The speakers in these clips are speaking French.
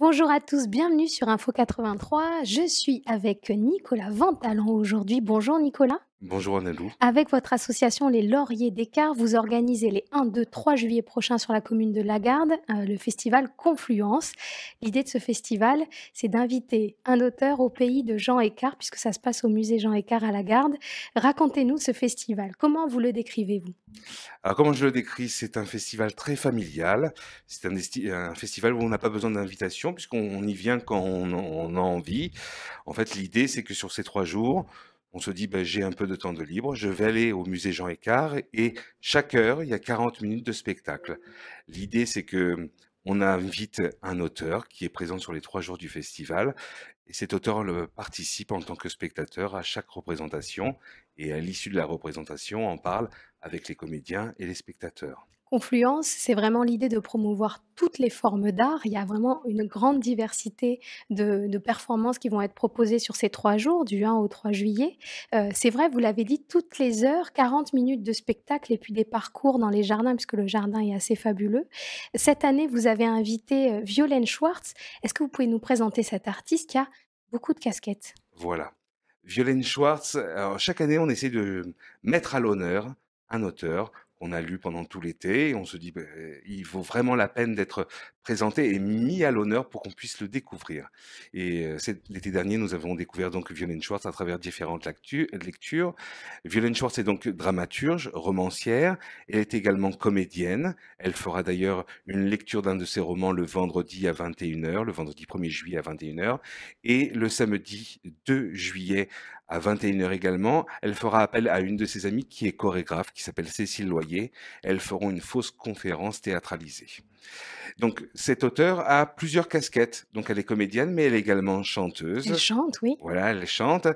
Bonjour à tous, bienvenue sur Info 83. Je suis avec Nicolas Ventalon aujourd'hui. Bonjour Nicolas. Bonjour Annelou. Avec votre association Les Lauriers d'Écart, vous organisez les 1, 2, 3 juillet prochains sur la commune de Lagarde euh, le festival Confluence. L'idée de ce festival, c'est d'inviter un auteur au pays de Jean Écart, puisque ça se passe au musée Jean Écart à Lagarde. Racontez-nous ce festival. Comment vous le décrivez-vous Alors, comment je le décris C'est un festival très familial. C'est un, festival où on n'a pas besoin d'invitation, puisqu'on y vient quand on, on a envie. En fait, l'idée, c'est que sur ces trois jours, on se dit, ben, j'ai un peu de temps de libre, je vais aller au musée Jean Écart et chaque heure, il y a 40 minutes de spectacle. L'idée, c'est que on invite un auteur qui est présent sur les trois jours du festival et cet auteur participe en tant que spectateur à chaque représentation et à l'issue de la représentation, on parle avec les comédiens et les spectateurs. Confluence, c'est vraiment l'idée de promouvoir toutes les formes d'art. Il y a vraiment une grande diversité de, performances qui vont être proposées sur ces trois jours, du 1 au 3 juillet. Euh, c'est vrai, vous l'avez dit, toutes les heures, 40 minutes de spectacle et puis des parcours dans les jardins, puisque le jardin est assez fabuleux. Cette année, vous avez invité euh, Violaine Schwartz. Est-ce que vous pouvez nous présenter cette artiste qui a beaucoup de casquettes Voilà. Violaine Schwartz, euh, chaque année, on essaie de mettre à l'honneur un auteur on a lu pendant tout l'été. On se dit, bah, il vaut vraiment la peine d'être présenté et mis à l'honneur pour qu'on puisse le découvrir. Et euh, l'été dernier, nous avons découvert donc Violaine Schwartz à travers différentes lectures. Violaine Schwartz est donc dramaturge, romancière. Elle est également comédienne. Elle fera d'ailleurs une lecture d'un de ses romans le vendredi à 21h, le vendredi 1er juillet à 21h, et le samedi 2 juillet à 21h également, elle fera appel à une de ses amies qui est chorégraphe, qui s'appelle Cécile Loyer. Elles feront une fausse conférence théâtralisée. Donc, cette auteure a plusieurs casquettes. Donc, elle est comédienne, mais elle est également chanteuse. Elle chante, oui. Voilà, elle chante.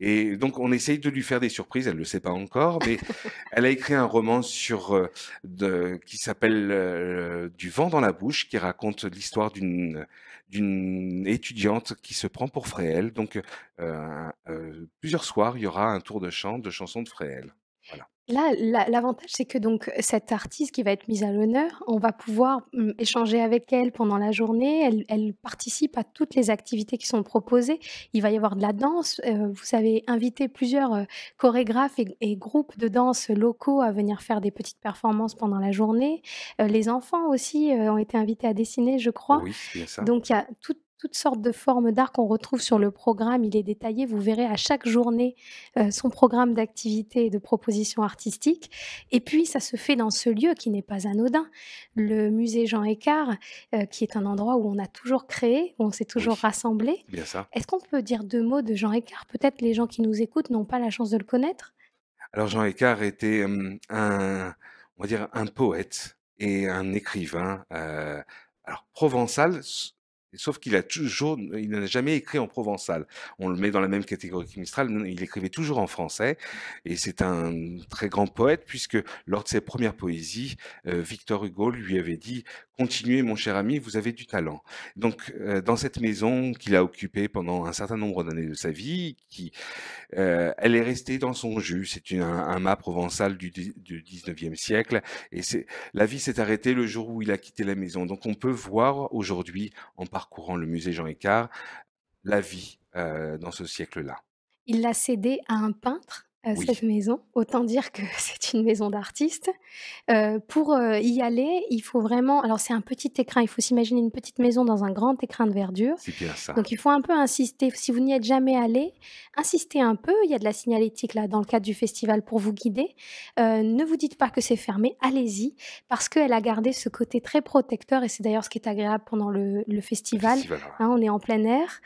Et donc, on essaye de lui faire des surprises. Elle ne le sait pas encore, mais elle a écrit un roman sur, euh, qui s'appelle euh, Du vent dans la bouche, qui raconte l'histoire d'une étudiante qui se prend pour Fréhel. Donc, euh, plusieurs soirs, il y aura un tour de chant de chansons de Fréhel. Là, l'avantage, c'est que donc euh, cette artiste qui va être mise à l'honneur, on va pouvoir mmh, échanger avec elle pendant la journée. Elle, participe à toutes les activités qui sont proposées. Il va y avoir de la danse. Euh, vous avez invité plusieurs euh, chorégraphes et, groupes de danse locaux à venir faire des petites performances pendant la journée. les enfants aussi ont été invités à dessiner, je crois. Donc, il y a tout, toutes sortes de formes d'art qu'on retrouve sur le programme. Il est détaillé, vous verrez à chaque journée euh, son programme d'activités et de propositions artistiques. Et puis, ça se fait dans ce lieu qui n'est pas anodin, le musée Jean Écart, euh, qui est un endroit où on a toujours créé, où on s'est toujours rassemblé. Est-ce qu'on peut dire deux mots de Jean Écart Peut-être les gens qui nous écoutent n'ont pas la chance de le connaître. Alors, Jean Écart était euh, un, va dire, un poète et un écrivain. alors, provençal, Sauf qu'il a toujours, il n'a jamais écrit en provençal. On le met dans la même catégorie que Mistral. Il écrivait toujours en français, et c'est un très grand poète puisque lors de ses premières poésies, euh, Victor Hugo lui avait dit continuez, mon cher ami, vous avez du talent. Donc, euh, dans cette maison qu'il a occupée pendant un certain nombre d'années de sa vie, qui, euh, elle est restée dans son jus. C'est un, un, mât provençal du, 19e siècle. Et la vie s'est arrêtée le jour où il a quitté la maison. Donc, on peut voir aujourd'hui, en parcourant le musée Jean Écart, la vie dans ce siècle-là. Il l'a cédé à un peintre cette maison. Autant dire que c'est une maison d'artiste euh, pour euh, y aller, il faut vraiment. Alors, c'est un petit écrin. Il faut s'imaginer une petite maison dans un grand écrin de verdure. C'est bien ça. Donc, il faut un peu insister. Si vous n'y êtes jamais allé, insistez un peu. Il y a de la signalétique là dans le cadre du festival pour vous guider. Euh, ne vous dites pas que c'est fermé. Allez-y parce qu'elle a gardé ce côté très protecteur et c'est d'ailleurs ce qui est agréable pendant le, festival. Hein, on est en plein air.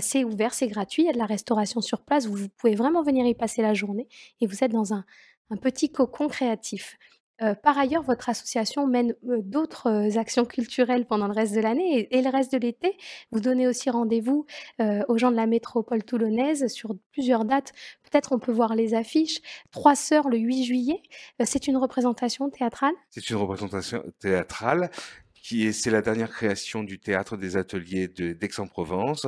c'est ouvert, c'est gratuit. Il y a de la restauration sur place. vous pouvez vraiment venir y passer la journée et vous êtes dans un, petit cocon créatif. Euh, par ailleurs, votre association mène euh, d'autres euh, actions culturelles pendant le reste de l'année et, et, le reste de l'été. Vous donnez aussi rendez-vous aux gens de la métropole toulonnaise sur plusieurs dates. Peut-être on peut voir les affiches. Trois sœurs le 8 juillet, c'est une représentation théâtrale C'est une représentation théâtrale c'est la dernière création du théâtre des ateliers d'Aix-en-Provence.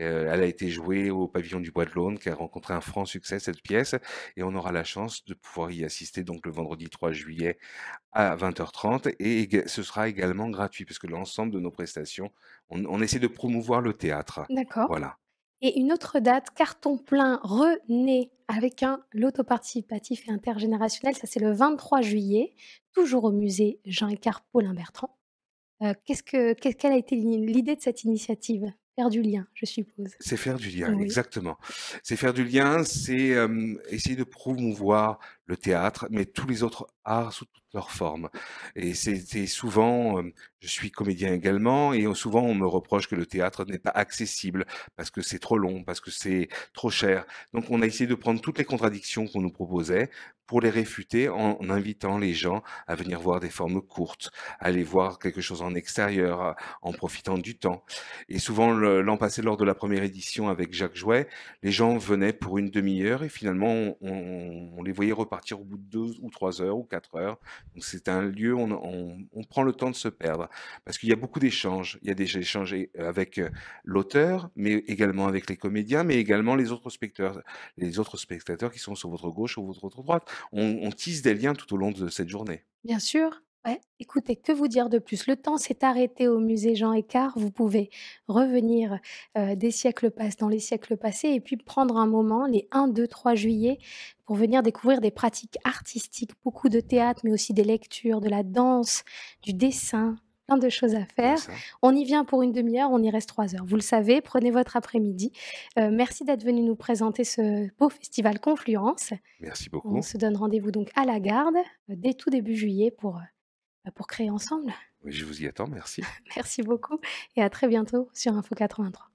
Euh, elle a été jouée au pavillon du Bois de l'Aune, qui a rencontré un franc succès cette pièce, et on aura la chance de pouvoir y assister donc le vendredi 3 juillet à 20h30, et ce sera également gratuit parce que l'ensemble de nos prestations, on, essaie de promouvoir le théâtre. D'accord. Voilà. Et une autre date, carton plein, rené, avec un loto participatif et intergénérationnel, ça c'est le 23 juillet, toujours au musée Jean-Écart Paulin Bertrand. Euh, qu'est-ce que, quelle a été l'idée de cette initiative Faire du lien, je suppose. C'est faire du lien, exactement. C'est faire du lien, c'est essayer de promouvoir le théâtre, mais tous les autres arts sous toutes leurs formes. Et c'était souvent, je suis comédien également, et souvent on me reproche que le théâtre n'est pas accessible parce que c'est trop long, parce que c'est trop cher. Donc on a essayé de prendre toutes les contradictions qu'on nous proposait pour les réfuter en invitant les gens à venir voir des formes courtes, à aller voir quelque chose en extérieur, en profitant du temps. Et souvent, l'an passé, lors de la première édition avec Jacques Jouet, les gens venaient pour une demi-heure et finalement, on les voyait repartir au bout de deux ou trois heures ou quatre heures. Donc c'est un lieu où on, prend le temps de se perdre parce qu'il y a beaucoup d'échanges. Il y a des échanges avec euh, l'auteur, mais également avec les comédiens, mais également les autres spectateurs, les autres spectateurs qui sont sur votre gauche ou votre droite. On, on tisse des liens tout au long de cette journée. Bien sûr. Ouais, écoutez, que vous dire de plus? Le temps s'est arrêté au musée Jean Écart. Vous pouvez revenir, des siècles passent dans les siècles passés et puis prendre un moment, les 1, 2, 3 juillet, pour venir découvrir des pratiques artistiques, beaucoup de théâtre, mais aussi des lectures, de la danse, du dessin, plein de choses à faire. On y vient pour une demi heure, on y reste trois heures. Vous le savez, prenez votre après-midi. merci d'être venu nous présenter ce beau festival Confluence. Merci beaucoup. On se donne rendez-vous donc à la Garde, dès tout début juillet pour, bah, pour créer ensemble. Oui, je vous y attends, merci. merci beaucoup et à très bientôt sur Info 83.